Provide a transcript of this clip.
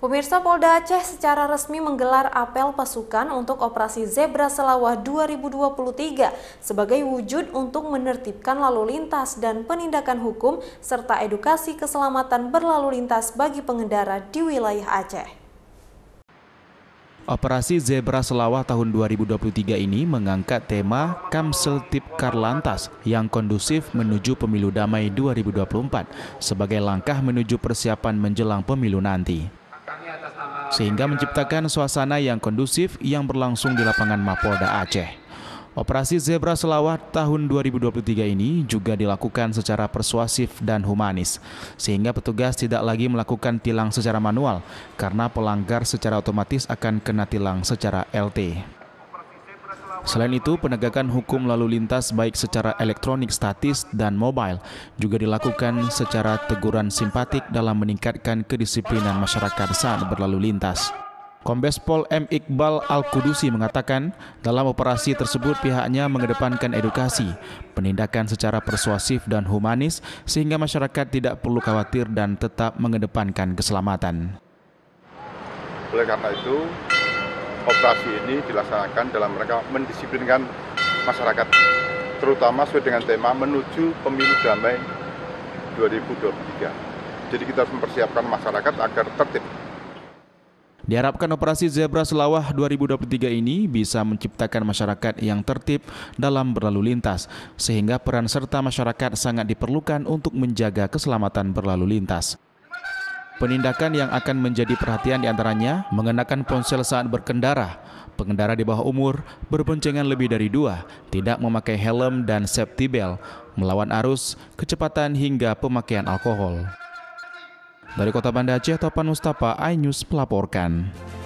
Pemirsa Polda Aceh secara resmi menggelar apel pasukan untuk operasi Zebra Selawah 2023 sebagai wujud untuk menertibkan lalu lintas dan penindakan hukum serta edukasi keselamatan berlalu lintas bagi pengendara di wilayah Aceh. Operasi Zebra Selawah tahun 2023 ini mengangkat tema Kamsel Tip Karlantas yang kondusif menuju pemilu damai 2024 sebagai langkah menuju persiapan menjelang pemilu nanti sehingga menciptakan suasana yang kondusif yang berlangsung di lapangan Mapolda Aceh. Operasi Zebra Selawat tahun 2023 ini juga dilakukan secara persuasif dan humanis, sehingga petugas tidak lagi melakukan tilang secara manual karena pelanggar secara otomatis akan kena tilang secara LT. Selain itu, penegakan hukum lalu lintas baik secara elektronik statis dan mobile juga dilakukan secara teguran simpatik dalam meningkatkan kedisiplinan masyarakat saat berlalu lintas. Kombes Pol M. Iqbal Al-Kudusi mengatakan, dalam operasi tersebut pihaknya mengedepankan edukasi, penindakan secara persuasif dan humanis sehingga masyarakat tidak perlu khawatir dan tetap mengedepankan keselamatan. Oleh karena itu, operasi ini dilaksanakan dalam rangka mendisiplinkan masyarakat, terutama sesuai dengan tema menuju pemilu damai 2023. Jadi kita harus mempersiapkan masyarakat agar tertib. Diharapkan operasi Zebra Selawah 2023 ini bisa menciptakan masyarakat yang tertib dalam berlalu lintas, sehingga peran serta masyarakat sangat diperlukan untuk menjaga keselamatan berlalu lintas. Penindakan yang akan menjadi perhatian diantaranya mengenakan ponsel saat berkendara, pengendara di bawah umur berboncengan lebih dari dua, tidak memakai helm dan safety belt, melawan arus, kecepatan hingga pemakaian alkohol. Dari kota Banda Aceh, Topan Mustafa, iNews melaporkan.